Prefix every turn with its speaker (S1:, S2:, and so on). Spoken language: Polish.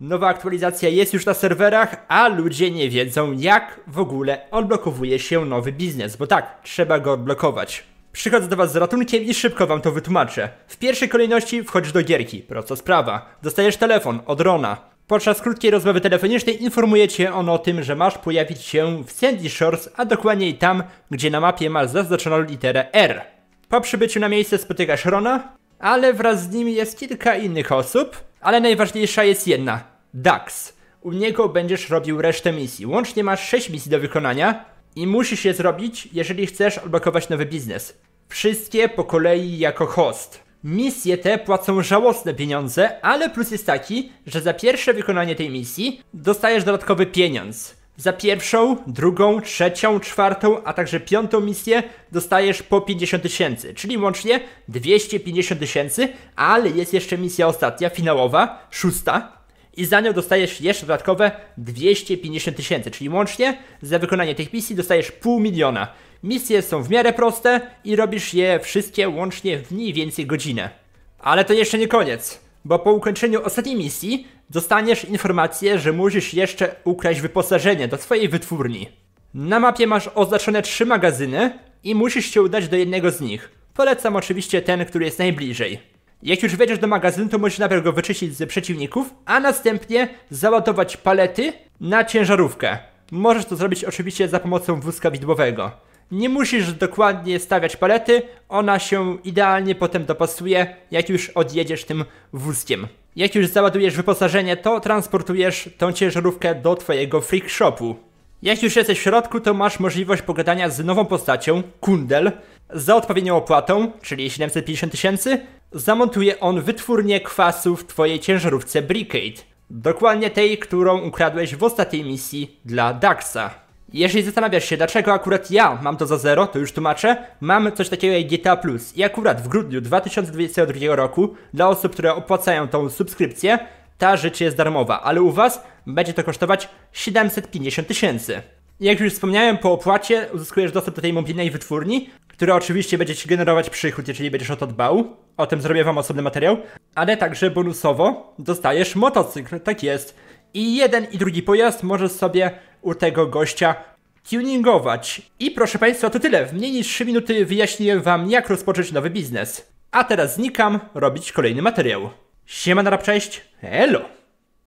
S1: Nowa aktualizacja jest już na serwerach, a ludzie nie wiedzą, jak w ogóle odblokowuje się nowy biznes, bo tak, trzeba go odblokować. Przychodzę do Was z ratunkiem i szybko Wam to wytłumaczę. W pierwszej kolejności wchodzisz do gierki, prosta sprawa. Dostajesz telefon od Rona. Podczas krótkiej rozmowy telefonicznej informuje Cię on o tym, że masz pojawić się w Sandy Shores, a dokładniej tam, gdzie na mapie masz zaznaczoną literę R. Po przybyciu na miejsce spotykasz Rona, ale wraz z nim jest kilka innych osób, ale najważniejsza jest jedna. Dax. U niego będziesz robił resztę misji. Łącznie masz 6 misji do wykonania i musisz je zrobić, jeżeli chcesz odblokować nowy biznes. Wszystkie po kolei jako host. Misje te płacą żałosne pieniądze, ale plus jest taki, że za pierwsze wykonanie tej misji dostajesz dodatkowy pieniądz. Za pierwszą, drugą, trzecią, czwartą, a także piątą misję dostajesz po 50 tysięcy, czyli łącznie 250 tysięcy, ale jest jeszcze misja ostatnia, finałowa, szósta, i za nią dostajesz jeszcze dodatkowe 250 tysięcy, czyli łącznie za wykonanie tych misji dostajesz pół miliona. Misje są w miarę proste i robisz je wszystkie łącznie w mniej więcej godzinę. Ale to jeszcze nie koniec bo po ukończeniu ostatniej misji dostaniesz informację, że musisz jeszcze ukraść wyposażenie do swojej wytwórni. Na mapie masz oznaczone trzy magazyny i musisz się udać do jednego z nich. Polecam oczywiście ten, który jest najbliżej. Jak już wejdziesz do magazynu, to musisz najpierw go wyczyścić z przeciwników, a następnie załadować palety na ciężarówkę. Możesz to zrobić oczywiście za pomocą wózka widłowego. Nie musisz dokładnie stawiać palety, ona się idealnie potem dopasuje, jak już odjedziesz tym wózkiem. Jak już załadujesz wyposażenie, to transportujesz tą ciężarówkę do twojego freak shopu. Jak już jesteś w środku, to masz możliwość pogadania z nową postacią, Kundel, za odpowiednią opłatą, czyli 750 tysięcy, zamontuje on wytwórnię kwasu w twojej ciężarówce Bricade. Dokładnie tej, którą ukradłeś w ostatniej misji dla Daxa. Jeżeli zastanawiasz się, dlaczego akurat ja mam to za zero, to już tłumaczę. Mam coś takiego jak GTA Plus i akurat w grudniu 2022 roku dla osób, które opłacają tą subskrypcję, ta rzecz jest darmowa, ale u Was będzie to kosztować 750 tysięcy. Jak już wspomniałem, po opłacie uzyskujesz dostęp do tej mobilnej wytwórni, która oczywiście będzie Ci generować przychód, jeżeli będziesz o to dbał. O tym zrobię Wam osobny materiał. Ale także bonusowo dostajesz motocykl, tak jest. I jeden i drugi pojazd możesz sobie u tego gościa tuningować. I proszę Państwa, to tyle. W mniej niż 3 minuty wyjaśniłem Wam, jak rozpocząć nowy biznes. A teraz znikam robić kolejny materiał. Siema, na cześć, elo!